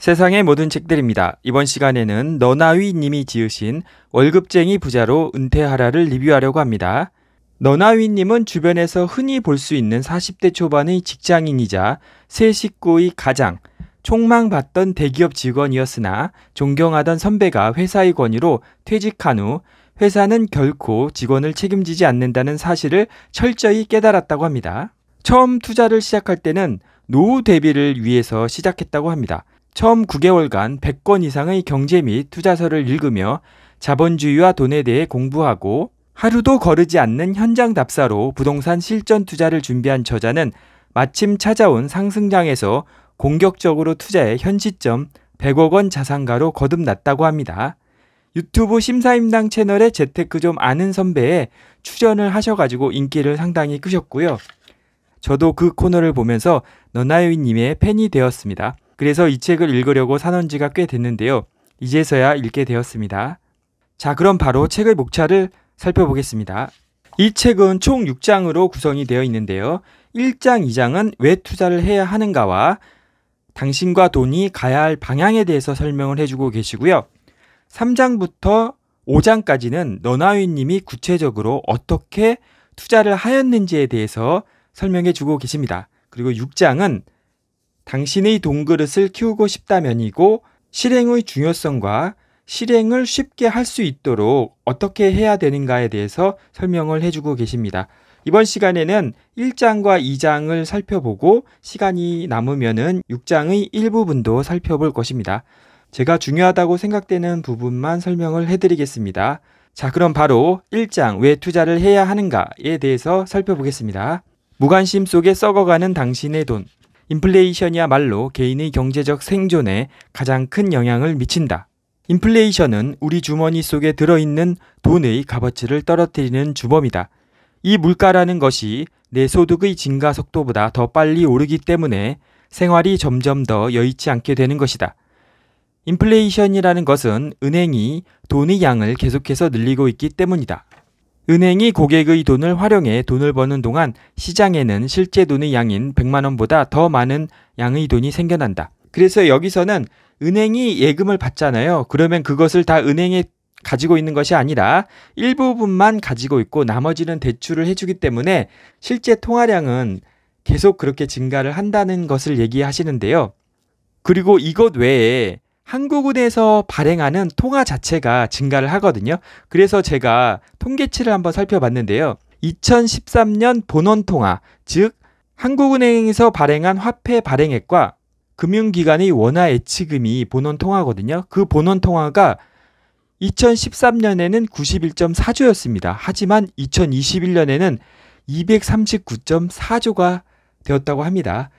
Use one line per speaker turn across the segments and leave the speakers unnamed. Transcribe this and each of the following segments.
세상의 모든 책들입니다. 이번 시간에는 너나위 님이 지으신 월급쟁이 부자로 은퇴하라를 리뷰하려고 합니다. 너나위 님은 주변에서 흔히 볼 수 있는 40대 초반의 직장인이자 세 식구의 가장, 촉망받던 대기업 직원이었으나 존경하던 선배가 회사의 권위로 퇴직한 후 회사는 결코 직원을 책임지지 않는다는 사실을 철저히 깨달았다고 합니다. 처음 투자를 시작할 때는 노후 대비를 위해서 시작했다고 합니다. 처음 9개월간 100권 이상의 경제 및 투자서를 읽으며 자본주의와 돈에 대해 공부하고 하루도 거르지 않는 현장 답사로 부동산 실전 투자를 준비한 저자는 마침 찾아온 상승장에서 공격적으로 투자해 현 시점 100억 원 자산가로 거듭났다고 합니다. 유튜브 심사임당 채널의 재테크 좀 아는 선배에 출연을 하셔가지고 인기를 상당히 끄셨고요. 저도 그 코너를 보면서 너나요이님의 팬이 되었습니다. 그래서 이 책을 읽으려고 사놓은 지가 꽤 됐는데요. 이제서야 읽게 되었습니다. 자, 그럼 바로 책의 목차를 살펴보겠습니다. 이 책은 총 6장으로 구성이 되어 있는데요. 1장, 2장은 왜 투자를 해야 하는가와 당신과 돈이 가야 할 방향에 대해서 설명을 해주고 계시고요. 3장부터 5장까지는 너나위님이 구체적으로 어떻게 투자를 하였는지에 대해서 설명해 주고 계십니다. 그리고 6장은 당신의 동그릇을 키우고 싶다면이고 실행의 중요성과 실행을 쉽게 할 수 있도록 어떻게 해야 되는가에 대해서 설명을 해주고 계십니다. 이번 시간에는 1장과 2장을 살펴보고 시간이 남으면은 6장의 일부분도 살펴볼 것입니다. 제가 중요하다고 생각되는 부분만 설명을 해드리겠습니다. 자, 그럼 바로 1장 왜 투자를 해야 하는가에 대해서 살펴보겠습니다. 무관심 속에 썩어가는 당신의 돈. 인플레이션이야말로 개인의 경제적 생존에 가장 큰 영향을 미친다. 인플레이션은 우리 주머니 속에 들어있는 돈의 값어치를 떨어뜨리는 주범이다. 이 물가라는 것이 내 소득의 증가 속도보다 더 빨리 오르기 때문에 생활이 점점 더 여의치 않게 되는 것이다. 인플레이션이라는 것은 은행이 돈의 양을 계속해서 늘리고 있기 때문이다. 은행이 고객의 돈을 활용해 돈을 버는 동안 시장에는 실제 돈의 양인 100만 원보다 더 많은 양의 돈이 생겨난다. 그래서 여기서는 은행이 예금을 받잖아요. 그러면 그것을 다 은행에 가지고 있는 것이 아니라 일부분만 가지고 있고 나머지는 대출을 해주기 때문에 실제 통화량은 계속 그렇게 증가를 한다는 것을 얘기하시는데요. 그리고 이것 외에 한국은행에서 발행하는 통화 자체가 증가를 하거든요. 그래서 제가 통계치를 한번 살펴봤는데요. 2013년 본원 통화, 즉 한국은행에서 발행한 화폐 발행액과 금융기관의 원화 예치금이 본원 통화거든요. 그 본원 통화가 2013년에는 91.4조였습니다. 하지만 2021년에는 239.4조가 되었다고 합니다.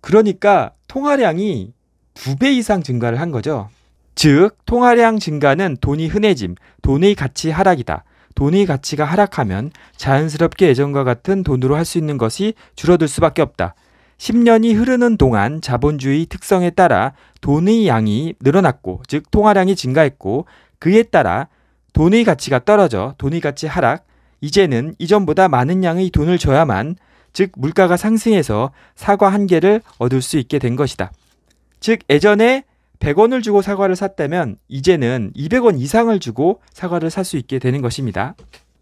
그러니까 통화량이 두배 이상 증가를 한 거죠. 즉, 통화량 증가는 돈이 흔해짐, 돈의 가치 하락이다. 돈의 가치가 하락하면 자연스럽게 예전과 같은 돈으로 할 수 있는 것이 줄어들 수밖에 없다. 10년이 흐르는 동안 자본주의 특성에 따라 돈의 양이 늘어났고, 즉 통화량이 증가했고, 그에 따라 돈의 가치가 떨어져 돈의 가치 하락, 이제는 이전보다 많은 양의 돈을 줘야만, 즉 물가가 상승해서 사과 한 개를 얻을 수 있게 된 것이다. 즉 예전에 100원을 주고 사과를 샀다면 이제는 200원 이상을 주고 사과를 살 수 있게 되는 것입니다.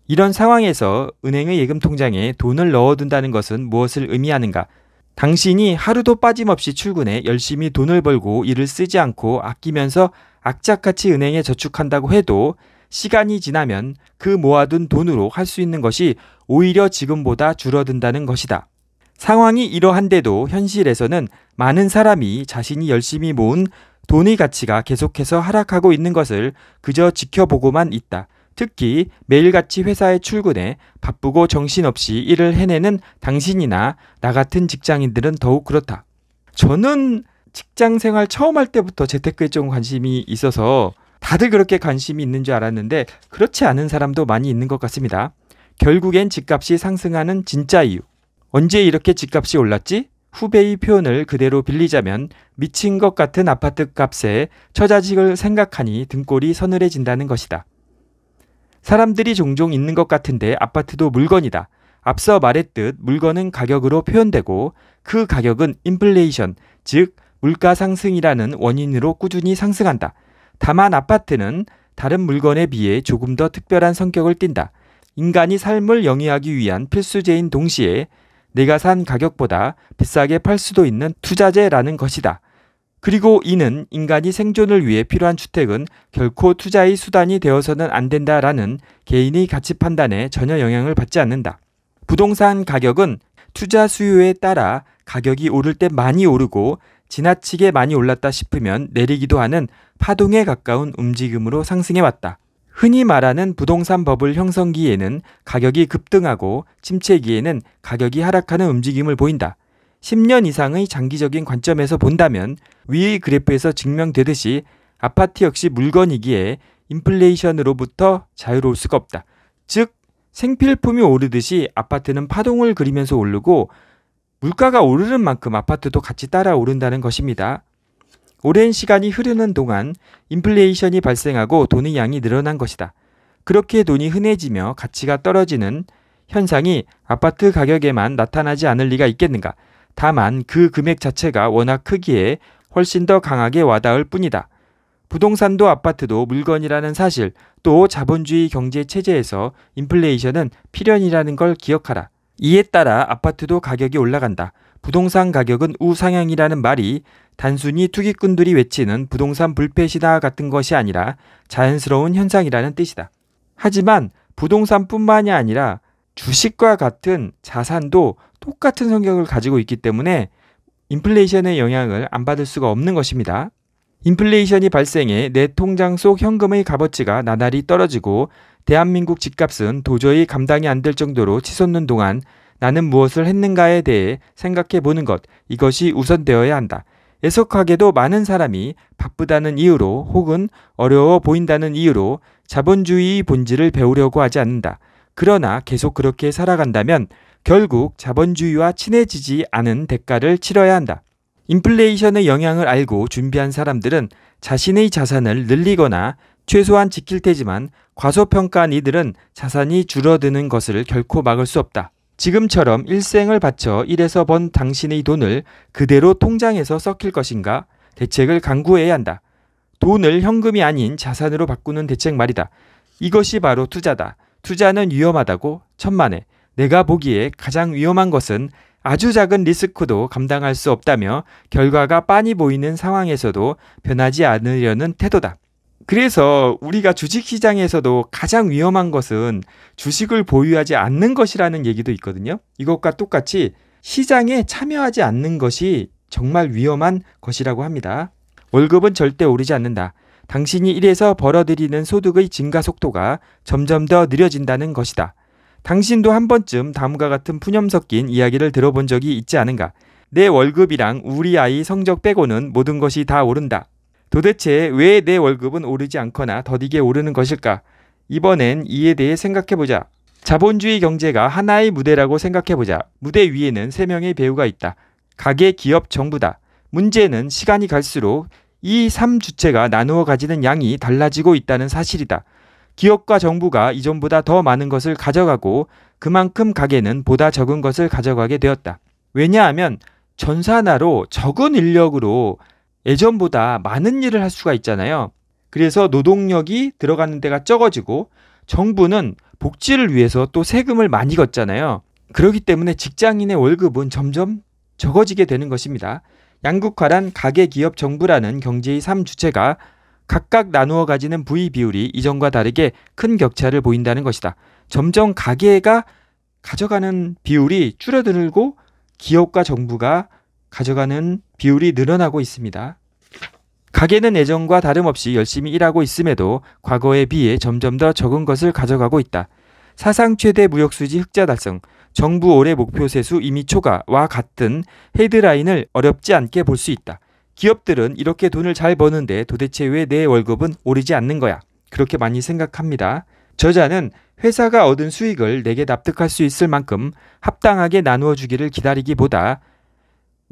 이런 상황에서 은행의 예금 통장에 돈을 넣어둔다는 것은 무엇을 의미하는가? 당신이 하루도 빠짐없이 출근해 열심히 돈을 벌고 일을 쓰지 않고 아끼면서 악착같이 은행에 저축한다고 해도 시간이 지나면 그 모아둔 돈으로 할 수 있는 것이 오히려 지금보다 줄어든다는 것이다. 상황이 이러한데도 현실에서는 많은 사람이 자신이 열심히 모은 돈의 가치가 계속해서 하락하고 있는 것을 그저 지켜보고만 있다. 특히 매일같이 회사에 출근해 바쁘고 정신없이 일을 해내는 당신이나 나 같은 직장인들은 더욱 그렇다. 저는 직장 생활 처음 할 때부터 재테크에 좀 관심이 있어서 다들 그렇게 관심이 있는 줄 알았는데 그렇지 않은 사람도 많이 있는 것 같습니다. 결국엔 집값이 상승하는 진짜 이유. 언제 이렇게 집값이 올랐지? 후배의 표현을 그대로 빌리자면 미친 것 같은 아파트 값에 처자식을 생각하니 등골이 서늘해진다는 것이다. 사람들이 종종 있는 것 같은데 아파트도 물건이다. 앞서 말했듯 물건은 가격으로 표현되고 그 가격은 인플레이션, 즉 물가 상승이라는 원인으로 꾸준히 상승한다. 다만 아파트는 다른 물건에 비해 조금 더 특별한 성격을 띈다. 인간이 삶을 영위하기 위한 필수제인 동시에 내가 산 가격보다 비싸게 팔 수도 있는 투자재라는 것이다. 그리고 이는 인간이 생존을 위해 필요한 주택은 결코 투자의 수단이 되어서는 안 된다라는 개인의 가치 판단에 전혀 영향을 받지 않는다. 부동산 가격은 투자 수요에 따라 가격이 오를 때 많이 오르고 지나치게 많이 올랐다 싶으면 내리기도 하는 파동에 가까운 움직임으로 상승해 왔다. 흔히 말하는 부동산 버블 형성기에는 가격이 급등하고 침체기에는 가격이 하락하는 움직임을 보인다. 10년 이상의 장기적인 관점에서 본다면 위의 그래프에서 증명되듯이 아파트 역시 물건이기에 인플레이션으로부터 자유로울 수가 없다. 즉 생필품이 오르듯이 아파트는 파동을 그리면서 오르고 물가가 오르는 만큼 아파트도 같이 따라 오른다는 것입니다. 오랜 시간이 흐르는 동안 인플레이션이 발생하고 돈의 양이 늘어난 것이다. 그렇게 돈이 흔해지며 가치가 떨어지는 현상이 아파트 가격에만 나타나지 않을 리가 있겠는가. 다만 그 금액 자체가 워낙 크기에 훨씬 더 강하게 와닿을 뿐이다. 부동산도 아파트도 물건이라는 사실, 또 자본주의 경제 체제에서 인플레이션은 필연이라는 걸 기억하라. 이에 따라 아파트도 가격이 올라간다. 부동산 가격은 우상향이라는 말이 단순히 투기꾼들이 외치는 부동산 불패시다 같은 것이 아니라 자연스러운 현상이라는 뜻이다. 하지만 부동산뿐만이 아니라 주식과 같은 자산도 똑같은 성격을 가지고 있기 때문에 인플레이션의 영향을 안 받을 수가 없는 것입니다. 인플레이션이 발생해 내 통장 속 현금의 값어치가 나날이 떨어지고 대한민국 집값은 도저히 감당이 안 될 정도로 치솟는 동안 나는 무엇을 했는가에 대해 생각해 보는 것, 이것이 우선되어야 한다. 애석하게도 많은 사람이 바쁘다는 이유로 혹은 어려워 보인다는 이유로 자본주의 본질을 배우려고 하지 않는다. 그러나 계속 그렇게 살아간다면 결국 자본주의와 친해지지 않은 대가를 치러야 한다. 인플레이션의 영향을 알고 준비한 사람들은 자신의 자산을 늘리거나 최소한 지킬 테지만 과소평가한 이들은 자산이 줄어드는 것을 결코 막을 수 없다. 지금처럼 일생을 바쳐 일해서 번 당신의 돈을 그대로 통장에서 썩힐 것인가 대책을 강구해야 한다. 돈을 현금이 아닌 자산으로 바꾸는 대책 말이다. 이것이 바로 투자다. 투자는 위험하다고 천만에 내가 보기에 가장 위험한 것은 아주 작은 리스크도 감당할 수 없다며 결과가 빤히 보이는 상황에서도 변하지 않으려는 태도다. 그래서 우리가 주식시장에서도 가장 위험한 것은 주식을 보유하지 않는 것이라는 얘기도 있거든요. 이것과 똑같이 시장에 참여하지 않는 것이 정말 위험한 것이라고 합니다. 월급은 절대 오르지 않는다. 당신이 일해서 벌어들이는 소득의 증가 속도가 점점 더 느려진다는 것이다. 당신도 한 번쯤 다음과 같은 푸념 섞인 이야기를 들어본 적이 있지 않은가? 내 월급이랑 우리 아이 성적 빼고는 모든 것이 다 오른다. 도대체 왜 내 월급은 오르지 않거나 더디게 오르는 것일까? 이번엔 이에 대해 생각해보자. 자본주의 경제가 하나의 무대라고 생각해보자. 무대 위에는 세명의 배우가 있다. 가게, 기업, 정부다. 문제는 시간이 갈수록 이 삼주체가 나누어 가지는 양이 달라지고 있다는 사실이다. 기업과 정부가 이전보다 더 많은 것을 가져가고 그만큼 가게는 보다 적은 것을 가져가게 되었다. 왜냐하면 전산화로 적은 인력으로 예전보다 많은 일을 할 수가 있잖아요. 그래서 노동력이 들어가는 데가 적어지고 정부는 복지를 위해서 또 세금을 많이 걷잖아요. 그렇기 때문에 직장인의 월급은 점점 적어지게 되는 것입니다. 양극화란 가계 기업 정부라는 경제의 3주체가 각각 나누어 가지는 부의 비율이 이전과 다르게 큰 격차를 보인다는 것이다. 점점 가계가 가져가는 비율이 줄어들고 기업과 정부가 가져가는 비율이 늘어나고 있습니다. 가게는 예전과 다름없이 열심히 일하고 있음에도 과거에 비해 점점 더 적은 것을 가져가고 있다. 사상 최대 무역수지 흑자 달성, 정부 올해 목표 세수 이미 초과와 같은 헤드라인을 어렵지 않게 볼 수 있다. 기업들은 이렇게 돈을 잘 버는데 도대체 왜 내 월급은 오르지 않는 거야? 그렇게 많이 생각합니다. 저자는 회사가 얻은 수익을 내게 납득할 수 있을 만큼 합당하게 나누어 주기를 기다리기보다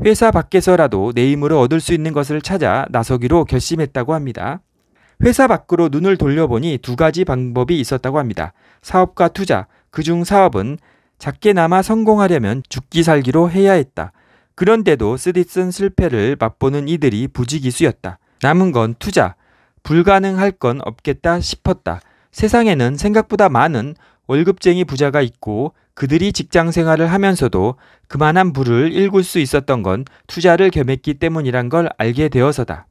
회사 밖에서라도 내 힘으로 얻을 수 있는 것을 찾아 나서기로 결심했다고 합니다. 회사 밖으로 눈을 돌려보니 두 가지 방법이 있었다고 합니다. 사업과 투자, 그중 사업은 작게나마 성공하려면 죽기 살기로 해야 했다. 그런데도 쓰디쓴 실패를 맛보는 이들이 부지기수였다. 남은 건 투자, 불가능할 건 없겠다 싶었다. 세상에는 생각보다 많은 월급쟁이 부자가 있고 그들이 직장 생활을 하면서도 그만한 부를 일굴 수 있었던 건 투자를 겸했기 때문이란 걸 알게 되어서다.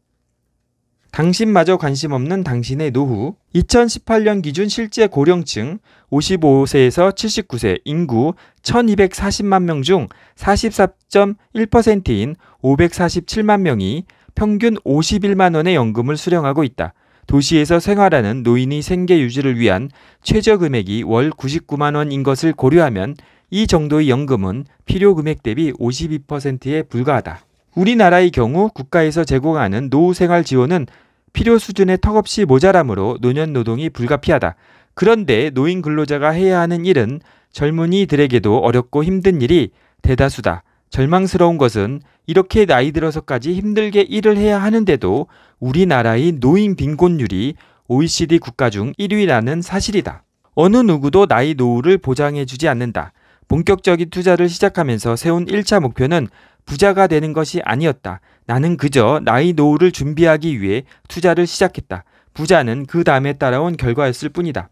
당신마저 관심 없는 당신의 노후 2018년 기준 실제 고령층 55세에서 79세 인구 1240만 명 중 44.1%인 547만 명이 평균 51만 원의 연금을 수령하고 있다. 도시에서 생활하는 노인이 생계 유지를 위한 최저 금액이 월 99만 원인 것을 고려하면 이 정도의 연금은 필요 금액 대비 52%에 불과하다. 우리나라의 경우 국가에서 제공하는 노후 생활 지원은 필요 수준에 턱없이 모자람으로 노년 노동이 불가피하다. 그런데 노인 근로자가 해야 하는 일은 젊은이들에게도 어렵고 힘든 일이 대다수다. 절망스러운 것은 이렇게 나이 들어서까지 힘들게 일을 해야 하는데도 우리나라의 노인 빈곤율이 OECD 국가 중 1위라는 사실이다. 어느 누구도 나이 노후를 보장해주지 않는다. 본격적인 투자를 시작하면서 세운 1차 목표는 부자가 되는 것이 아니었다. 나는 그저 나이 노후를 준비하기 위해 투자를 시작했다. 부자는 그 다음에 따라온 결과였을 뿐이다.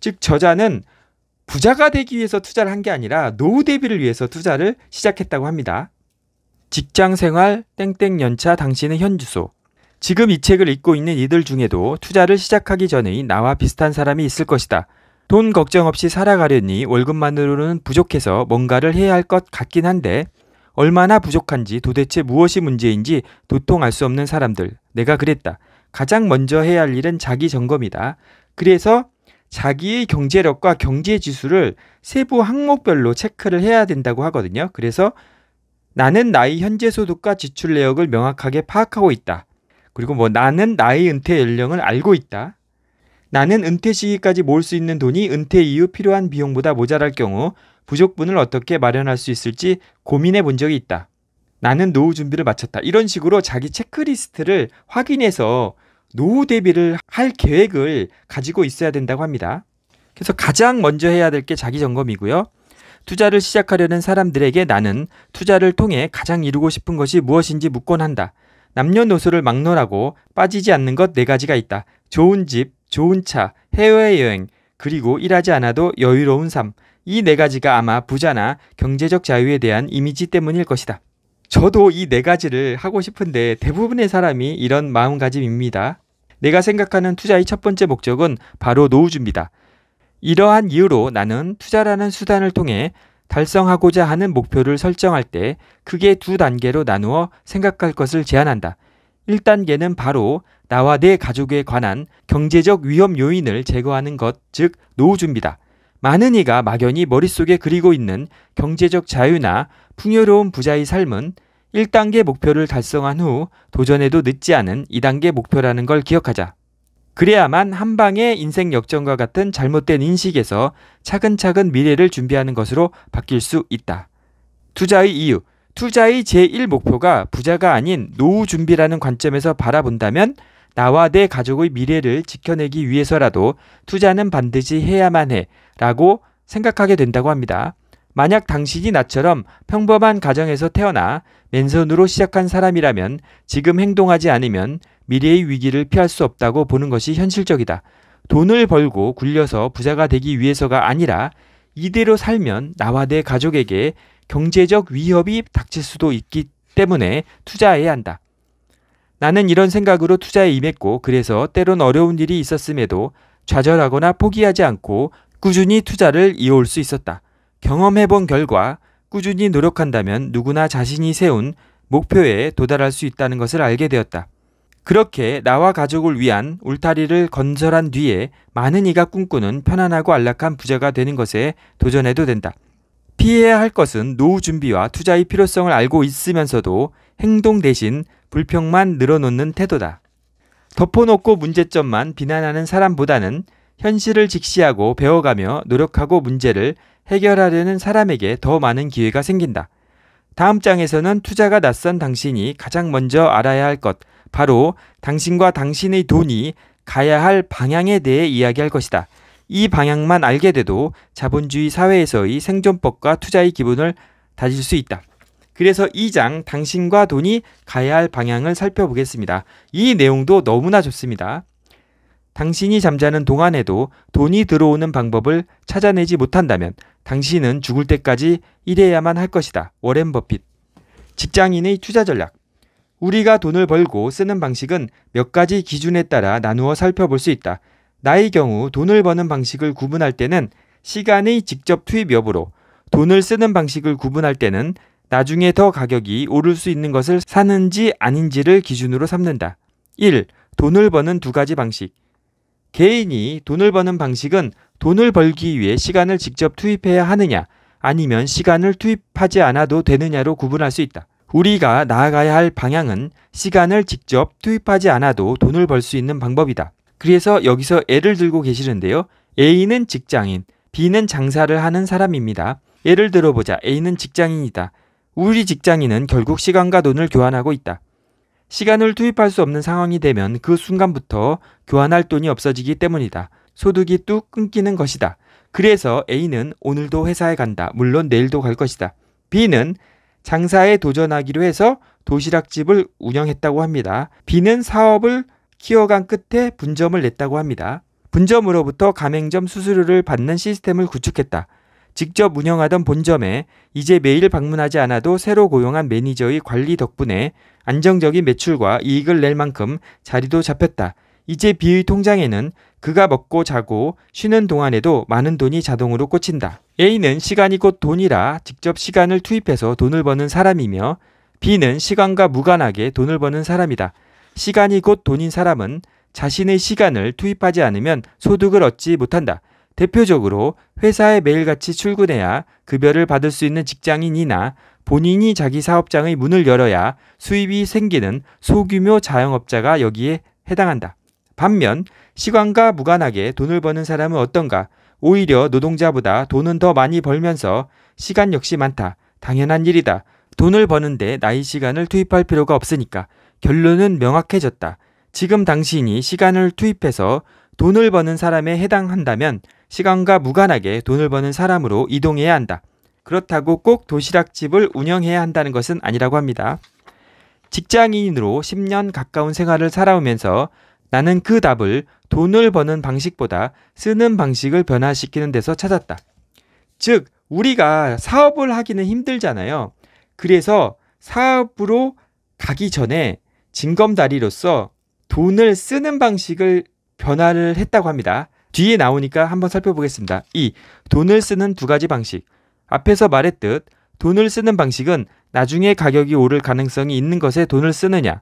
즉 저자는 부자가 되기 위해서 투자를 한 게 아니라 노후 대비를 위해서 투자를 시작했다고 합니다. 직장 생활 땡땡 연차 당신의 현주소 지금 이 책을 읽고 있는 이들 중에도 투자를 시작하기 전의 나와 비슷한 사람이 있을 것이다. 돈 걱정 없이 살아가려니 월급만으로는 부족해서 뭔가를 해야 할 것 같긴 한데 얼마나 부족한지 도대체 무엇이 문제인지 도통 알 수 없는 사람들. 내가 그랬다. 가장 먼저 해야 할 일은 자기 점검이다. 그래서 자기의 경제력과 경제 지수를 세부 항목별로 체크를 해야 된다고 하거든요. 그래서 나는 나의 현재 소득과 지출 내역을 명확하게 파악하고 있다. 그리고 뭐 나는 나의 은퇴 연령을 알고 있다. 나는 은퇴 시기까지 모을 수 있는 돈이 은퇴 이후 필요한 비용보다 모자랄 경우 부족분을 어떻게 마련할 수 있을지 고민해 본 적이 있다. 나는 노후 준비를 마쳤다. 이런 식으로 자기 체크리스트를 확인해서 노후 대비를 할 계획을 가지고 있어야 된다고 합니다. 그래서 가장 먼저 해야 될 게 자기 점검이고요. 투자를 시작하려는 사람들에게 나는 투자를 통해 가장 이루고 싶은 것이 무엇인지 묻곤 한다. 남녀노소를 막론하고 빠지지 않는 것 네 가지가 있다. 좋은 집, 좋은 차, 해외여행, 그리고 일하지 않아도 여유로운 삶. 이 네 가지가 아마 부자나 경제적 자유에 대한 이미지 때문일 것이다. 저도 이 네 가지를 하고 싶은데 대부분의 사람이 이런 마음가짐입니다. 내가 생각하는 투자의 첫 번째 목적은 바로 노후주입니다. 이러한 이유로 나는 투자라는 수단을 통해 달성하고자 하는 목표를 설정할 때 크게 두 단계로 나누어 생각할 것을 제안한다. 1단계는 바로 나와 내 가족에 관한 경제적 위험 요인을 제거하는 것, 즉 노후준비다. 많은 이가 막연히 머릿속에 그리고 있는 경제적 자유나 풍요로운 부자의 삶은 1단계 목표를 달성한 후 도전에도 늦지 않은 2단계 목표라는 걸 기억하자. 그래야만 한방의 인생 역전과 같은 잘못된 인식에서 차근차근 미래를 준비하는 것으로 바뀔 수 있다. 투자의 이유. 투자의 제1 목표가 부자가 아닌 노후 준비라는 관점에서 바라본다면 나와 내 가족의 미래를 지켜내기 위해서라도 투자는 반드시 해야만 해 라고 생각하게 된다고 합니다. 만약 당신이 나처럼 평범한 가정에서 태어나 맨손으로 시작한 사람이라면 지금 행동하지 않으면 미래의 위기를 피할 수 없다고 보는 것이 현실적이다. 돈을 벌고 굴려서 부자가 되기 위해서가 아니라 이대로 살면 나와 내 가족에게 경제적 위협이 닥칠 수도 있기 때문에 투자해야 한다. 나는 이런 생각으로 투자에 임했고 그래서 때론 어려운 일이 있었음에도 좌절하거나 포기하지 않고 꾸준히 투자를 이어올 수 있었다. 경험해본 결과 꾸준히 노력한다면 누구나 자신이 세운 목표에 도달할 수 있다는 것을 알게 되었다. 그렇게 나와 가족을 위한 울타리를 건설한 뒤에 많은 이가 꿈꾸는 편안하고 안락한 부자가 되는 것에 도전해도 된다. 피해야 할 것은 노후 준비와 투자의 필요성을 알고 있으면서도 행동 대신 불평만 늘어놓는 태도다. 덮어놓고 문제점만 비난하는 사람보다는 현실을 직시하고 배워가며 노력하고 문제를 해결하려는 사람에게 더 많은 기회가 생긴다. 다음 장에서는 투자가 낯선 당신이 가장 먼저 알아야 할 것, 바로 당신과 당신의 돈이 가야 할 방향에 대해 이야기할 것이다. 이 방향만 알게 돼도 자본주의 사회에서의 생존법과 투자의 기분을 다질 수 있다. 그래서 2장 당신과 돈이 가야 할 방향을 살펴보겠습니다. 이 내용도 너무나 좋습니다. 당신이 잠자는 동안에도 돈이 들어오는 방법을 찾아내지 못한다면 당신은 죽을 때까지 일해야만 할 것이다. 워렌 버핏. 직장인의 투자 전략. 우리가 돈을 벌고 쓰는 방식은 몇 가지 기준에 따라 나누어 살펴볼 수 있다. 나의 경우 돈을 버는 방식을 구분할 때는 시간의 직접 투입 여부로 돈을 쓰는 방식을 구분할 때는 나중에 더 가격이 오를 수 있는 것을 사는지 아닌지를 기준으로 삼는다. 1. 돈을 버는 두 가지 방식. 개인이 돈을 버는 방식은 돈을 벌기 위해 시간을 직접 투입해야 하느냐 아니면 시간을 투입하지 않아도 되느냐로 구분할 수 있다. 우리가 나아가야 할 방향은 시간을 직접 투입하지 않아도 돈을 벌 수 있는 방법이다. 그래서 여기서 예를 들고 계시는데요. A는 직장인, B는 장사를 하는 사람입니다. 예를 들어보자. A는 직장인이다. 우리 직장인은 결국 시간과 돈을 교환하고 있다. 시간을 투입할 수 없는 상황이 되면 그 순간부터 교환할 돈이 없어지기 때문이다. 소득이 뚝 끊기는 것이다. 그래서 A는 오늘도 회사에 간다. 물론 내일도 갈 것이다. B는 장사에 도전하기로 해서 도시락집을 운영했다고 합니다. 비는 사업을 키워간 끝에 분점을 냈다고 합니다. 분점으로부터 가맹점 수수료를 받는 시스템을 구축했다. 직접 운영하던 본점에 이제 매일 방문하지 않아도 새로 고용한 매니저의 관리 덕분에 안정적인 매출과 이익을 낼 만큼 자리도 잡혔다. 이제 비의 통장에는 그가 먹고 자고 쉬는 동안에도 많은 돈이 자동으로 꽂힌다. A는 시간이 곧 돈이라 직접 시간을 투입해서 돈을 버는 사람이며 B는 시간과 무관하게 돈을 버는 사람이다. 시간이 곧 돈인 사람은 자신의 시간을 투입하지 않으면 소득을 얻지 못한다. 대표적으로 회사에 매일같이 출근해야 급여를 받을 수 있는 직장인이나 본인이 자기 사업장의 문을 열어야 수입이 생기는 소규모 자영업자가 여기에 해당한다. 반면 시간과 무관하게 돈을 버는 사람은 어떤가? 오히려 노동자보다 돈은 더 많이 벌면서 시간 역시 많다. 당연한 일이다. 돈을 버는데 나의 시간을 투입할 필요가 없으니까 결론은 명확해졌다. 지금 당신이 시간을 투입해서 돈을 버는 사람에 해당한다면 시간과 무관하게 돈을 버는 사람으로 이동해야 한다. 그렇다고 꼭 도시락집을 운영해야 한다는 것은 아니라고 합니다. 직장인으로 10년 가까운 생활을 살아오면서 나는 그 답을 돈을 버는 방식보다 쓰는 방식을 변화시키는 데서 찾았다. 즉, 우리가 사업을 하기는 힘들잖아요. 그래서 사업으로 가기 전에 징검다리로서 돈을 쓰는 방식을 변화를 했다고 합니다. 뒤에 나오니까 한번 살펴보겠습니다. 이 돈을 쓰는 두 가지 방식. 앞에서 말했듯 돈을 쓰는 방식은 나중에 가격이 오를 가능성이 있는 것에 돈을 쓰느냐,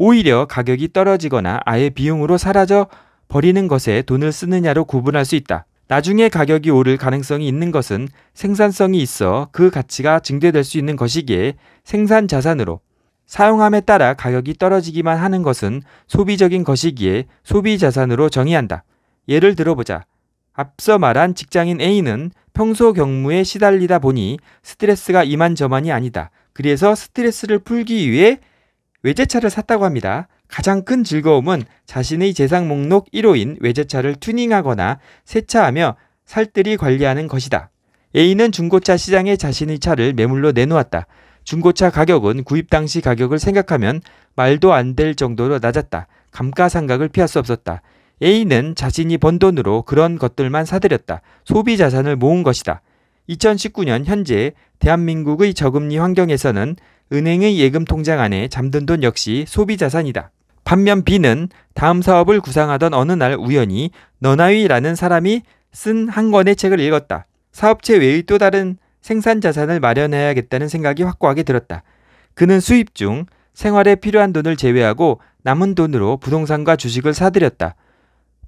오히려 가격이 떨어지거나 아예 비용으로 사라져 버리는 것에 돈을 쓰느냐로 구분할 수 있다. 나중에 가격이 오를 가능성이 있는 것은 생산성이 있어 그 가치가 증대될 수 있는 것이기에 생산 자산으로 사용함에 따라 가격이 떨어지기만 하는 것은 소비적인 것이기에 소비 자산으로 정의한다. 예를 들어보자. 앞서 말한 직장인 A는 평소 경무에 시달리다 보니 스트레스가 이만저만이 아니다. 그래서 스트레스를 풀기 위해 외제차를 샀다고 합니다. 가장 큰 즐거움은 자신의 재산 목록 1호인 외제차를 튜닝하거나 세차하며 살뜰히 관리하는 것이다. A는 중고차 시장에 자신의 차를 매물로 내놓았다. 중고차 가격은 구입 당시 가격을 생각하면 말도 안 될 정도로 낮았다. 감가상각을 피할 수 없었다. A는 자신이 번 돈으로 그런 것들만 사들였다. 소비 자산을 모은 것이다. 2019년 현재 대한민국의 저금리 환경에서는 은행의 예금 통장 안에 잠든 돈 역시 소비 자산이다. 반면 B는 다음 사업을 구상하던 어느 날 우연히 너나위라는 사람이 쓴 한 권의 책을 읽었다. 사업체 외의 또 다른 생산 자산을 마련해야겠다는 생각이 확고하게 들었다. 그는 수입 중 생활에 필요한 돈을 제외하고 남은 돈으로 부동산과 주식을 사들였다.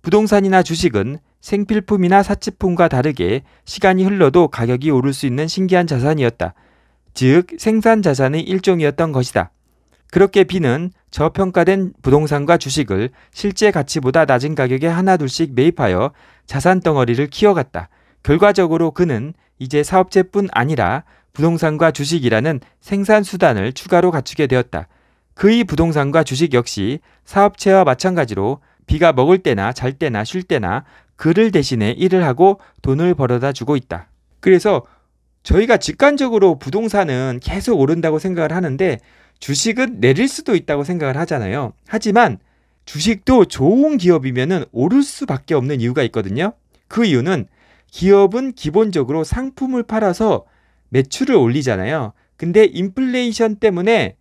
부동산이나 주식은 생필품이나 사치품과 다르게 시간이 흘러도 가격이 오를 수 있는 신기한 자산이었다. 즉 생산 자산의 일종이었던 것이다. 그렇게 B는 저평가된 부동산과 주식을 실제 가치보다 낮은 가격에 하나둘씩 매입하여 자산 덩어리를 키워갔다. 결과적으로 그는 이제 사업체뿐 아니라 부동산과 주식이라는 생산 수단을 추가로 갖추게 되었다. 그의 부동산과 주식 역시 사업체와 마찬가지로 비가 먹을 때나 잘 때나 쉴 때나 그를 대신해 일을 하고 돈을 벌어다 주고 있다. 그래서 저희가 직관적으로 부동산은 계속 오른다고 생각을 하는데 주식은 내릴 수도 있다고 생각을 하잖아요. 하지만 주식도 좋은 기업이면은 오를 수밖에 없는 이유가 있거든요. 그 이유는 기업은 기본적으로 상품을 팔아서 매출을 올리잖아요. 근데 인플레이션 때문에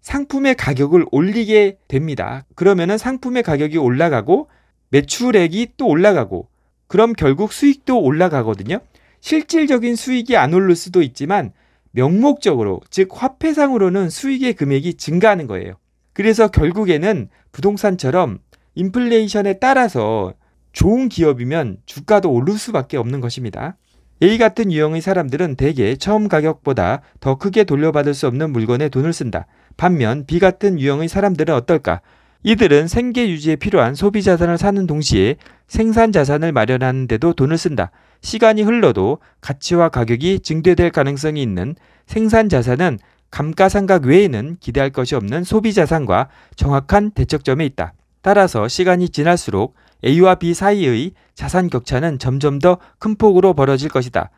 상품의 가격을 올리게 됩니다. 그러면은 상품의 가격이 올라가고 매출액이 또 올라가고 그럼 결국 수익도 올라가거든요. 실질적인 수익이 안 오를 수도 있지만 명목적으로 즉 화폐상으로는 수익의 금액이 증가하는 거예요. 그래서 결국에는 부동산처럼 인플레이션에 따라서 좋은 기업이면 주가도 오를 수밖에 없는 것입니다. A 같은 유형의 사람들은 대개 처음 가격보다 더 크게 돌려받을 수 없는 물건에 돈을 쓴다. 반면 B 같은 유형의 사람들은 어떨까? 이들은 생계 유지에 필요한 소비 자산을 사는 동시에 생산 자산을 마련하는데도 돈을 쓴다. 시간이 흘러도 가치와 가격이 증대될 가능성이 있는 생산 자산은 감가상각 외에는 기대할 것이 없는 소비 자산과 정확한 대척점에 있다. 따라서 시간이 지날수록 A와 B 사이의 자산 격차는 점점 더 큰 폭으로 벌어질 것이다.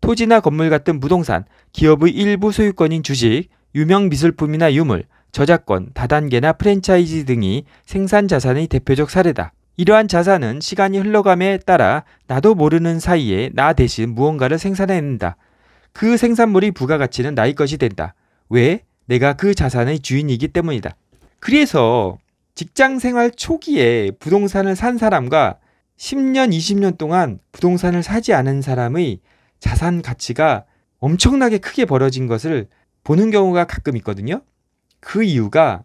토지나 건물 같은 부동산, 기업의 일부 소유권인 주식, 유명 미술품이나 유물, 저작권, 다단계나 프랜차이즈 등이 생산 자산의 대표적 사례다. 이러한 자산은 시간이 흘러감에 따라 나도 모르는 사이에 나 대신 무언가를 생산해낸다. 그 생산물이 부가가치는 나의 것이 된다. 왜? 내가 그 자산의 주인이기 때문이다. 그래서 직장 생활 초기에 부동산을 산 사람과 10년, 20년 동안 부동산을 사지 않은 사람의 자산 가치가 엄청나게 크게 벌어진 것을 보는 경우가 가끔 있거든요. 그 이유가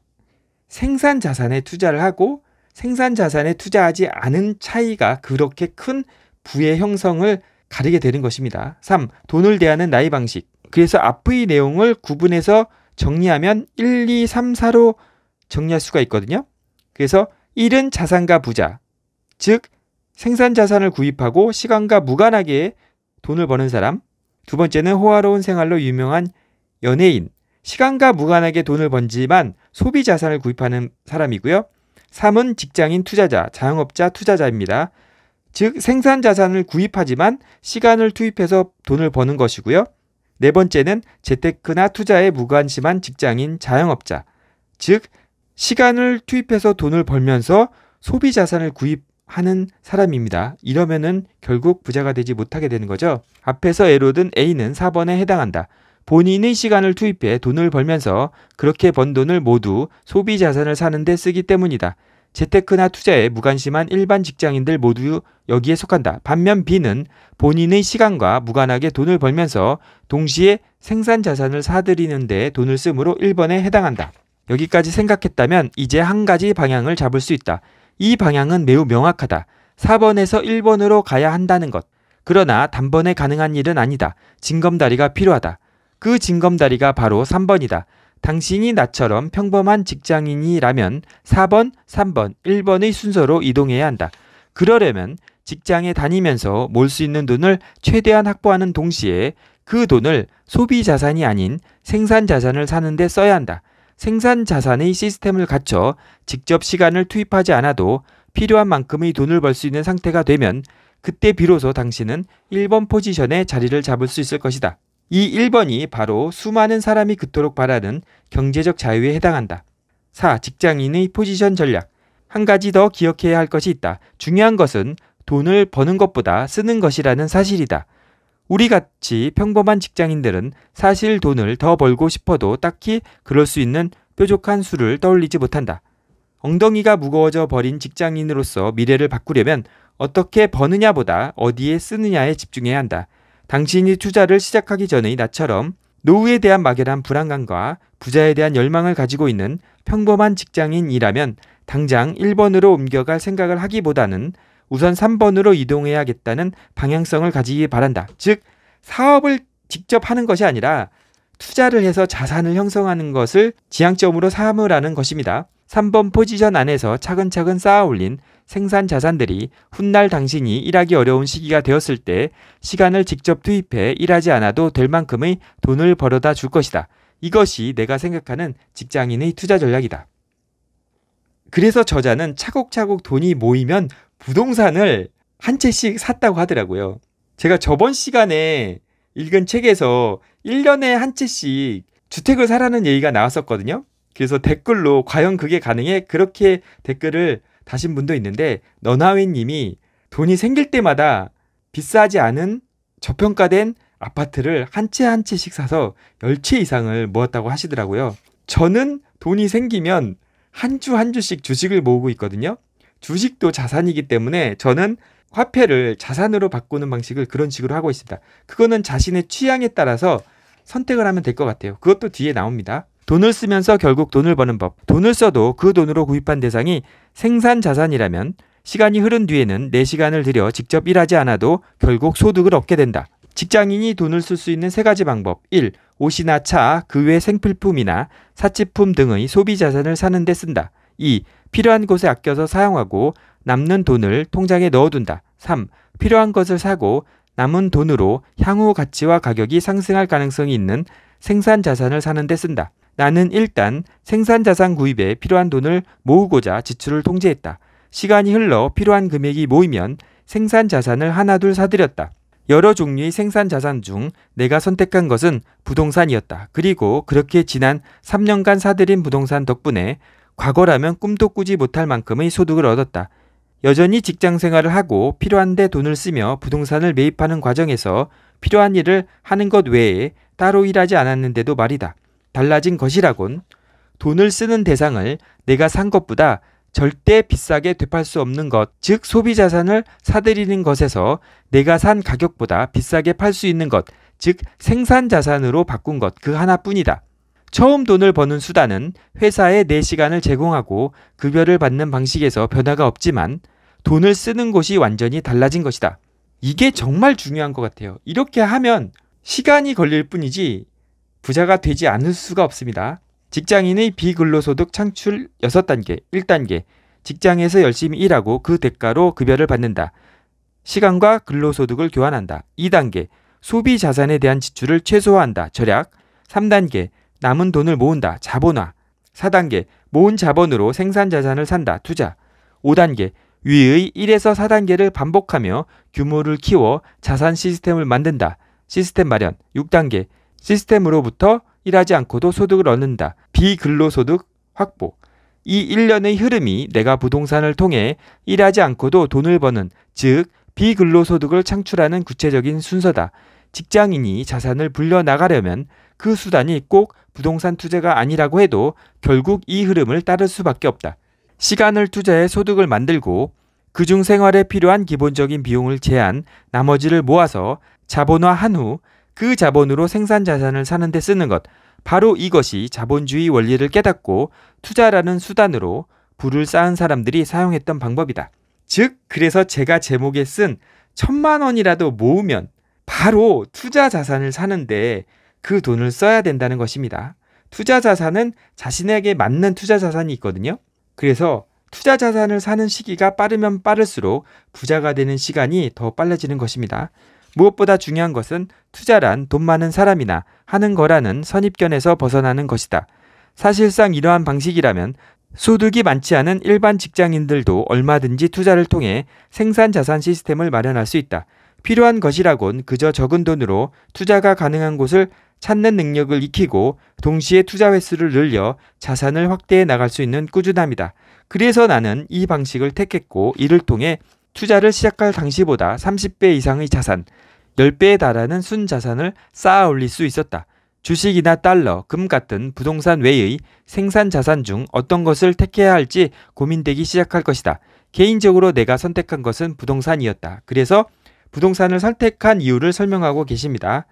생산 자산에 투자를 하고 생산 자산에 투자하지 않은 차이가 그렇게 큰 부의 형성을 가리게 되는 것입니다. 3. 돈을 대하는 나이 방식. 그래서 앞의 내용을 구분해서 정리하면 1, 2, 3, 4로 정리할 수가 있거든요. 그래서 1은 자산과 부자. 즉, 생산 자산을 구입하고 시간과 무관하게 돈을 버는 사람. 두 번째는 호화로운 생활로 유명한 연예인. 시간과 무관하게 돈을 번지만 소비 자산을 구입하는 사람이고요. 3은 직장인 투자자, 자영업자 투자자입니다. 즉 생산 자산을 구입하지만 시간을 투입해서 돈을 버는 것이고요. 네 번째는 재테크나 투자에 무관심한 직장인 자영업자. 즉 시간을 투입해서 돈을 벌면서 소비 자산을 구입하는 사람입니다. 이러면은 결국 부자가 되지 못하게 되는 거죠. 앞에서 예로 든 A는 4번에 해당한다. 본인의 시간을 투입해 돈을 벌면서 그렇게 번 돈을 모두 소비 자산을 사는데 쓰기 때문이다. 재테크나 투자에 무관심한 일반 직장인들 모두 여기에 속한다. 반면 B는 본인의 시간과 무관하게 돈을 벌면서 동시에 생산 자산을 사들이는 데 돈을 쓰므로 1번에 해당한다. 여기까지 생각했다면 이제 한 가지 방향을 잡을 수 있다. 이 방향은 매우 명확하다. 4번에서 1번으로 가야 한다는 것. 그러나 단번에 가능한 일은 아니다. 징검다리가 필요하다. 그 징검다리가 바로 3번이다. 당신이 나처럼 평범한 직장인이라면 4번, 3번, 1번의 순서로 이동해야 한다. 그러려면 직장에 다니면서 몰 수 있는 돈을 최대한 확보하는 동시에 그 돈을 소비 자산이 아닌 생산 자산을 사는데 써야 한다. 생산 자산의 시스템을 갖춰 직접 시간을 투입하지 않아도 필요한 만큼의 돈을 벌 수 있는 상태가 되면 그때 비로소 당신은 1번 포지션의 자리를 잡을 수 있을 것이다. 이 1번이 바로 수많은 사람이 그토록 바라는 경제적 자유에 해당한다. 4. 직장인의 포지션 전략. 한 가지 더 기억해야 할 것이 있다. 중요한 것은 돈을 버는 것보다 쓰는 것이라는 사실이다. 우리 같이 평범한 직장인들은 사실 돈을 더 벌고 싶어도 딱히 그럴 수 있는 뾰족한 수를 떠올리지 못한다. 엉덩이가 무거워져 버린 직장인으로서 미래를 바꾸려면 어떻게 버느냐보다 어디에 쓰느냐에 집중해야 한다. 당신이 투자를 시작하기 전의 나처럼 노후에 대한 막연한 불안감과 부자에 대한 열망을 가지고 있는 평범한 직장인이라면 당장 1번으로 옮겨갈 생각을 하기보다는 우선 3번으로 이동해야겠다는 방향성을 가지기 바란다. 즉, 사업을 직접 하는 것이 아니라 투자를 해서 자산을 형성하는 것을 지향점으로 삼으라는 것입니다. 3번 포지션 안에서 차근차근 쌓아 올린 생산 자산들이 훗날 당신이 일하기 어려운 시기가 되었을 때 시간을 직접 투입해 일하지 않아도 될 만큼의 돈을 벌어다 줄 것이다. 이것이 내가 생각하는 직장인의 투자 전략이다. 그래서 저자는 차곡차곡 돈이 모이면 부동산을 한 채씩 샀다고 하더라고요. 제가 저번 시간에 읽은 책에서 1년에 한 채씩 주택을 사라는 얘기가 나왔었거든요. 그래서 댓글로 과연 그게 가능해? 그렇게 댓글을 다신 분도 있는데 너나위님이 돈이 생길 때마다 비싸지 않은 저평가된 아파트를 한 채 한 채씩 사서 1 0채 이상을 모았다고 하시더라고요. 저는 돈이 생기면 한 주 한 주씩 주식을 모으고 있거든요. 주식도 자산이기 때문에 저는 화폐를 자산으로 바꾸는 방식을 그런 식으로 하고 있습니다. 그거는 자신의 취향에 따라서 선택을 하면 될 것 같아요. 그것도 뒤에 나옵니다. 돈을 쓰면서 결국 돈을 버는 법. 돈을 써도 그 돈으로 구입한 대상이 생산 자산이라면 시간이 흐른 뒤에는 내 시간을 들여 직접 일하지 않아도 결국 소득을 얻게 된다. 직장인이 돈을 쓸 수 있는 세 가지 방법. 1. 옷이나 차, 그 외 생필품이나 사치품 등의 소비 자산을 사는 데 쓴다. 2. 필요한 곳에 아껴서 사용하고 남는 돈을 통장에 넣어둔다. 3. 필요한 것을 사고 남은 돈으로 향후 가치와 가격이 상승할 가능성이 있는 생산 자산을 사는 데 쓴다. 나는 일단 생산자산 구입에 필요한 돈을 모으고자 지출을 통제했다. 시간이 흘러 필요한 금액이 모이면 생산자산을 하나둘 사들였다. 여러 종류의 생산자산 중 내가 선택한 것은 부동산이었다. 그리고 그렇게 지난 3년간 사들인 부동산 덕분에 과거라면 꿈도 꾸지 못할 만큼의 소득을 얻었다. 여전히 직장 생활을 하고 필요한데 돈을 쓰며 부동산을 매입하는 과정에서 필요한 일을 하는 것 외에 따로 일하지 않았는데도 말이다. 달라진 것이라곤 돈을 쓰는 대상을 내가 산 것보다 절대 비싸게 되팔 수 없는 것, 즉 소비 자산을 사들이는 것에서 내가 산 가격보다 비싸게 팔 수 있는 것, 즉 생산 자산으로 바꾼 것 그 하나뿐이다. 처음 돈을 버는 수단은 회사에 내 시간을 제공하고 급여를 받는 방식에서 변화가 없지만 돈을 쓰는 곳이 완전히 달라진 것이다. 이게 정말 중요한 것 같아요. 이렇게 하면 시간이 걸릴 뿐이지 부자가 되지 않을 수가 없습니다. 직장인의 비근로소득 창출 6단계 1단계 직장에서 열심히 일하고 그 대가로 급여를 받는다. 시간과 근로소득을 교환한다. 2단계 소비 자산에 대한 지출을 최소화한다. 절약 3단계 남은 돈을 모은다. 자본화 4단계 모은 자본으로 생산 자산을 산다. 투자 5단계 위의 1에서 4단계를 반복하며 규모를 키워 자산 시스템을 만든다. 시스템 마련 6단계 시스템으로부터 일하지 않고도 소득을 얻는다. 비근로소득 확보. 이1년의 흐름이 내가 부동산을 통해 일하지 않고도 돈을 버는, 즉, 비근로소득을 창출하는 구체적인 순서다. 직장인이 자산을 불려나가려면 그 수단이 꼭 부동산 투자가 아니라고 해도 결국 이 흐름을 따를 수밖에 없다. 시간을 투자해 소득을 만들고 그중 생활에 필요한 기본적인 비용을 제한 나머지를 모아서 자본화한 후그 자본으로 생산 자산을 사는데 쓰는 것. 바로 이것이 자본주의 원리를 깨닫고 투자라는 수단으로 부를 쌓은 사람들이 사용했던 방법이다. 즉, 그래서 제가 제목에 쓴 천만 원이라도 모으면 바로 투자 자산을 사는데 그 돈을 써야 된다는 것입니다. 투자 자산은 자신에게 맞는 투자 자산이 있거든요. 그래서 투자 자산을 사는 시기가 빠르면 빠를수록 부자가 되는 시간이 더 빨라지는 것입니다. 무엇보다 중요한 것은 투자란 돈 많은 사람이나 하는 거라는 선입견에서 벗어나는 것이다. 사실상 이러한 방식이라면 소득이 많지 않은 일반 직장인들도 얼마든지 투자를 통해 생산 자산 시스템을 마련할 수 있다. 필요한 것이라곤 그저 적은 돈으로 투자가 가능한 곳을 찾는 능력을 익히고 동시에 투자 횟수를 늘려 자산을 확대해 나갈 수 있는 꾸준함이다. 그래서 나는 이 방식을 택했고 이를 통해 투자를 시작할 당시보다 30배 이상의 자산, 10배에 달하는 순자산을 쌓아 올릴 수 있었다. 주식이나 달러, 금 같은 부동산 외의 생산 자산 중 어떤 것을 택해야 할지 고민되기 시작할 것이다. 개인적으로 내가 선택한 것은 부동산이었다. 그래서 부동산을 선택한 이유를 설명하고 계십니다.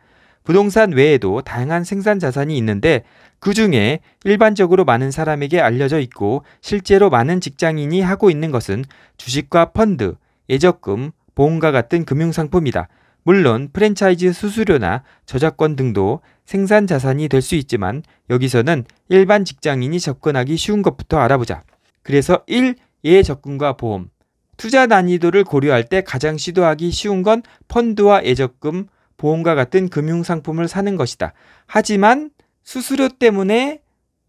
부동산 외에도 다양한 생산 자산이 있는데 그 중에 일반적으로 많은 사람에게 알려져 있고 실제로 많은 직장인이 하고 있는 것은 주식과 펀드, 예적금, 보험과 같은 금융상품이다. 물론 프랜차이즈 수수료나 저작권 등도 생산 자산이 될 수 있지만 여기서는 일반 직장인이 접근하기 쉬운 것부터 알아보자. 그래서 1. 예적금과 보험. 투자 난이도를 고려할 때 가장 시도하기 쉬운 건 펀드와 예적금, 보험과 같은 금융상품을 사는 것이다. 하지만 수수료 때문에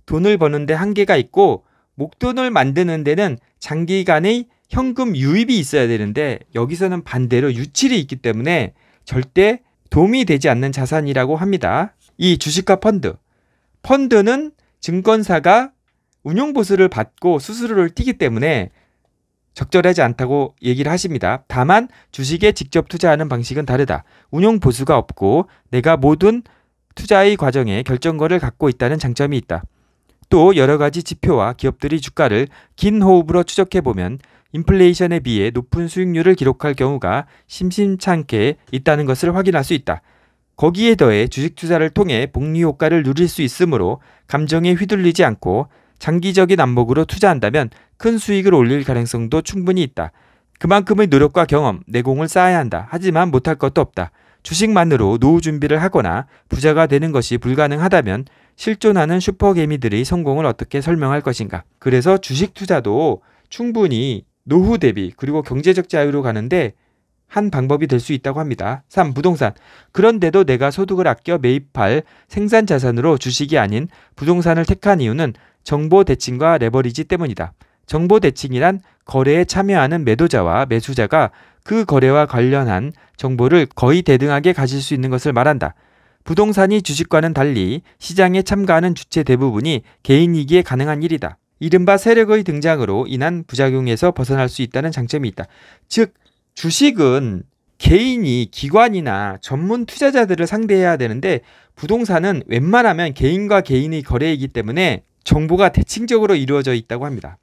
돈을 버는데 한계가 있고 목돈을 만드는 데는 장기간의 현금 유입이 있어야 되는데 여기서는 반대로 유출이 있기 때문에 절대 도움이 되지 않는 자산이라고 합니다. 이 주식과 펀드. 펀드는 증권사가 운용보수를 받고 수수료를 띄기 때문에 적절하지 않다고 얘기를 하십니다. 다만 주식에 직접 투자하는 방식은 다르다. 운용보수가 없고 내가 모든 투자의 과정에 결정권을 갖고 있다는 장점이 있다. 또 여러 가지 지표와 기업들의 주가를 긴 호흡으로 추적해 보면 인플레이션에 비해 높은 수익률을 기록할 경우가 심심찮게 있다는 것을 확인할 수 있다. 거기에 더해 주식 투자를 통해 복리 효과를 누릴 수 있으므로 감정에 휘둘리지 않고 장기적인 안목으로 투자한다면 큰 수익을 올릴 가능성도 충분히 있다. 그만큼의 노력과 경험, 내공을 쌓아야 한다. 하지만 못할 것도 없다. 주식만으로 노후 준비를 하거나 부자가 되는 것이 불가능하다면 실존하는 슈퍼개미들의 성공을 어떻게 설명할 것인가. 그래서 주식 투자도 충분히 노후 대비 그리고 경제적 자유로 가는데 한 방법이 될 수 있다고 합니다. 3. 부동산. 그런데도 내가 소득을 아껴 매입할 생산 자산으로 주식이 아닌 부동산을 택한 이유는 정보 대칭과 레버리지 때문이다. 정보 대칭이란 거래에 참여하는 매도자와 매수자가 그 거래와 관련한 정보를 거의 대등하게 가질 수 있는 것을 말한다. 부동산이 주식과는 달리 시장에 참가하는 주체 대부분이 개인이기에 가능한 일이다. 이른바 세력의 등장으로 인한 부작용에서 벗어날 수 있다는 장점이 있다. 즉 주식은 개인이 기관이나 전문 투자자들을 상대해야 되는데 부동산은 웬만하면 개인과 개인의 거래이기 때문에 정보가 대칭적으로 이루어져 있다고 합니다.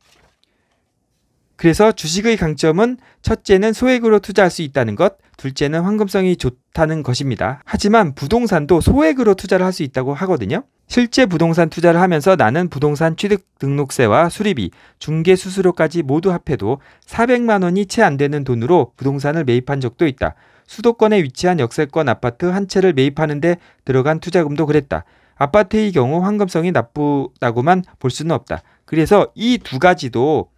그래서 주식의 강점은 첫째는 소액으로 투자할 수 있다는 것, 둘째는 황금성이 좋다는 것입니다. 하지만 부동산도 소액으로 투자를 할 수 있다고 하거든요. 실제 부동산 투자를 하면서 나는 부동산 취득 등록세와 수리비, 중개 수수료까지 모두 합해도 400만 원이 채 안 되는 돈으로 부동산을 매입한 적도 있다. 수도권에 위치한 역세권 아파트 한 채를 매입하는데 들어간 투자금도 그랬다. 아파트의 경우 황금성이 나쁘다고만 볼 수는 없다. 그래서 이 두 가지도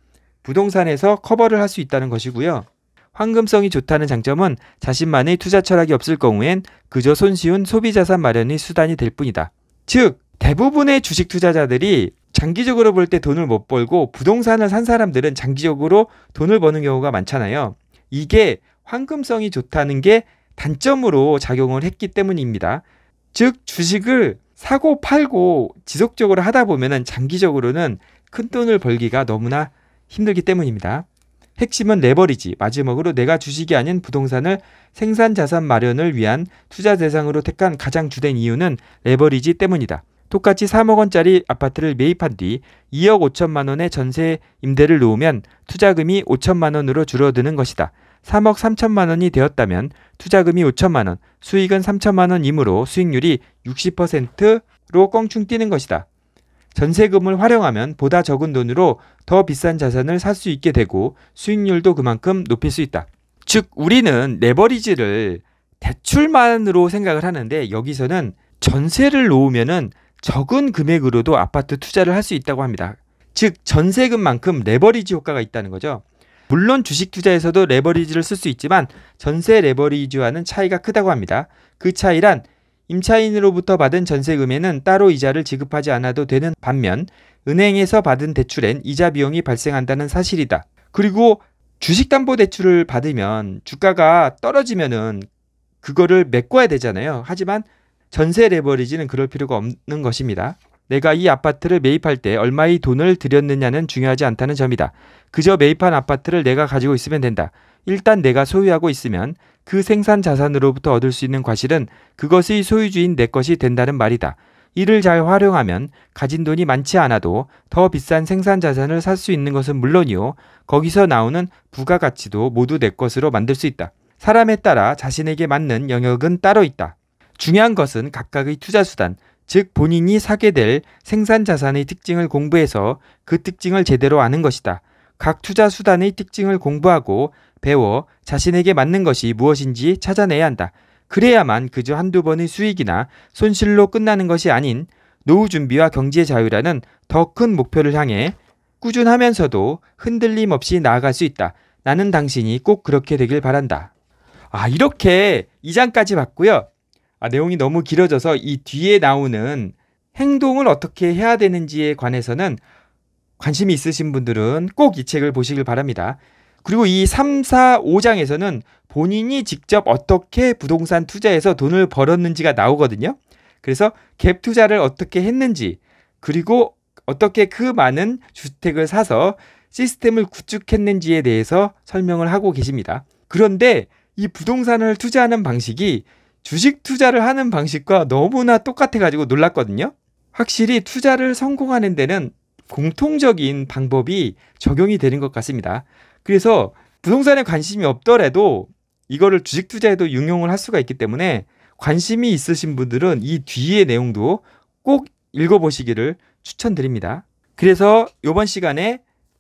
부동산에서 커버를 할 수 있다는 것이고요. 황금성이 좋다는 장점은 자신만의 투자 철학이 없을 경우엔 그저 손쉬운 소비 자산 마련이 수단이 될 뿐이다. 즉, 대부분의 주식 투자자들이 장기적으로 볼 때 돈을 못 벌고 부동산을 산 사람들은 장기적으로 돈을 버는 경우가 많잖아요. 이게 황금성이 좋다는 게 단점으로 작용을 했기 때문입니다. 즉, 주식을 사고 팔고 지속적으로 하다 보면은 장기적으로는 큰 돈을 벌기가 너무나 힘들기 때문입니다. 핵심은 레버리지, 마지막으로 내가 주식이 아닌 부동산을 생산 자산 마련을 위한 투자 대상으로 택한 가장 주된 이유는 레버리지 때문이다. 똑같이 3억 원짜리 아파트를 매입한 뒤 2억 5천만 원의 전세 임대를 놓으면 투자금이 5천만 원으로 줄어드는 것이다. 3억 3천만 원이 되었다면 투자금이 5천만 원, 수익은 3천만 원이므로 수익률이 60%로 껑충 뛰는 것이다. 전세금을 활용하면 보다 적은 돈으로 더 비싼 자산을 살 수 있게 되고 수익률도 그만큼 높일 수 있다. 즉 우리는 레버리지를 대출만으로 생각을 하는데 여기서는 전세를 놓으면 적은 금액으로도 아파트 투자를 할 수 있다고 합니다. 즉 전세금만큼 레버리지 효과가 있다는 거죠. 물론 주식 투자에서도 레버리지를 쓸 수 있지만 전세 레버리지와는 차이가 크다고 합니다. 그 차이란 임차인으로부터 받은 전세금에는 따로 이자를 지급하지 않아도 되는 반면 은행에서 받은 대출엔 이자 비용이 발생한다는 사실이다. 그리고 주식담보대출을 받으면 주가가 떨어지면은 그거를 메꿔야 되잖아요. 하지만 전세 레버리지는 그럴 필요가 없는 것입니다. 내가 이 아파트를 매입할 때 얼마의 돈을 들였느냐는 중요하지 않다는 점이다. 그저 매입한 아파트를 내가 가지고 있으면 된다. 일단 내가 소유하고 있으면 그 생산 자산으로부터 얻을 수 있는 과실은 그것의 소유주인 내 것이 된다는 말이다. 이를 잘 활용하면 가진 돈이 많지 않아도 더 비싼 생산 자산을 살 수 있는 것은 물론이요. 거기서 나오는 부가가치도 모두 내 것으로 만들 수 있다. 사람에 따라 자신에게 맞는 영역은 따로 있다. 중요한 것은 각각의 투자 수단, 즉 본인이 사게 될 생산 자산의 특징을 공부해서 그 특징을 제대로 아는 것이다. 각 투자 수단의 특징을 공부하고 배워 자신에게 맞는 것이 무엇인지 찾아내야 한다. 그래야만 그저 한두 번의 수익이나 손실로 끝나는 것이 아닌 노후 준비와 경제 자유라는 더 큰 목표를 향해 꾸준하면서도 흔들림 없이 나아갈 수 있다. 나는 당신이 꼭 그렇게 되길 바란다. 아, 이렇게 2장까지 봤고요. 아, 내용이 너무 길어져서 이 뒤에 나오는 행동을 어떻게 해야 되는지에 관해서는 관심이 있으신 분들은 꼭 이 책을 보시길 바랍니다. 그리고 이 3, 4, 5장에서는 본인이 직접 어떻게 부동산 투자해서 돈을 벌었는지가 나오거든요. 그래서 갭 투자를 어떻게 했는지, 그리고 어떻게 그 많은 주택을 사서 시스템을 구축했는지에 대해서 설명을 하고 계십니다. 그런데 이 부동산을 투자하는 방식이 주식 투자를 하는 방식과 너무나 똑같아가지고 놀랐거든요. 확실히 투자를 성공하는 데는 공통적인 방법이 적용이 되는 것 같습니다. 그래서 부동산에 관심이 없더라도 이거를 주식 투자에도 융용을할 수가 있기 때문에 관심이 있으신 분들은 이 뒤의 내용도 꼭 읽어보시기를 추천드립니다. 그래서 이번 시간에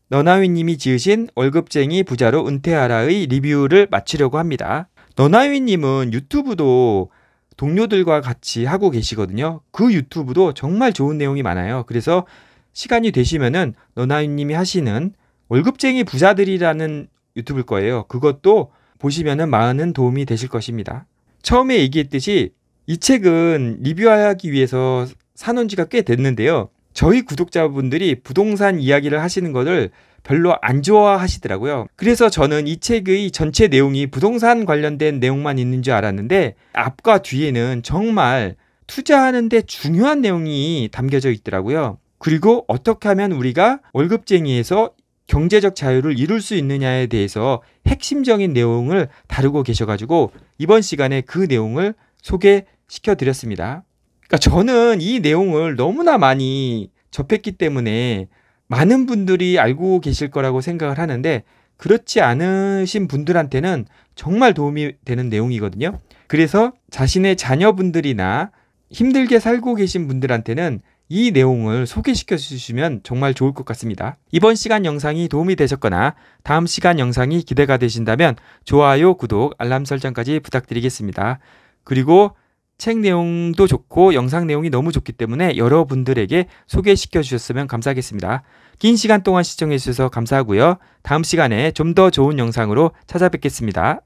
너나위님이 지으신 월급쟁이 부자로 은퇴하라의 리뷰를 마치려고 합니다. 너나위님은 유튜브도 동료들과 같이 하고 계시거든요. 그 유튜브도 정말 좋은 내용이 많아요. 그래서 시간이 되시면은 너나위님이 하시는 월급쟁이 부자들이라는 유튜브일 거예요. 그것도 보시면은 많은 도움이 되실 것입니다. 처음에 얘기했듯이 이 책은 리뷰하기 위해서 사놓은 지가 꽤 됐는데요. 저희 구독자분들이 부동산 이야기를 하시는 것을 별로 안 좋아하시더라고요. 그래서 저는 이 책의 전체 내용이 부동산 관련된 내용만 있는 줄 알았는데 앞과 뒤에는 정말 투자하는데 중요한 내용이 담겨져 있더라고요. 그리고 어떻게 하면 우리가 월급쟁이에서 경제적 자유를 이룰 수 있느냐에 대해서 핵심적인 내용을 다루고 계셔가지고 이번 시간에 그 내용을 소개시켜 드렸습니다. 그러니까 저는 이 내용을 너무나 많이 접했기 때문에 많은 분들이 알고 계실 거라고 생각을 하는데 그렇지 않으신 분들한테는 정말 도움이 되는 내용이거든요. 그래서 자신의 자녀분들이나 힘들게 살고 계신 분들한테는 이 내용을 소개시켜 주시면 정말 좋을 것 같습니다. 이번 시간 영상이 도움이 되셨거나 다음 시간 영상이 기대가 되신다면 좋아요, 구독, 알람 설정까지 부탁드리겠습니다. 그리고 책 내용도 좋고 영상 내용이 너무 좋기 때문에 여러분들에게 소개시켜 주셨으면 감사하겠습니다. 긴 시간 동안 시청해 주셔서 감사하고요. 다음 시간에 좀 더 좋은 영상으로 찾아뵙겠습니다.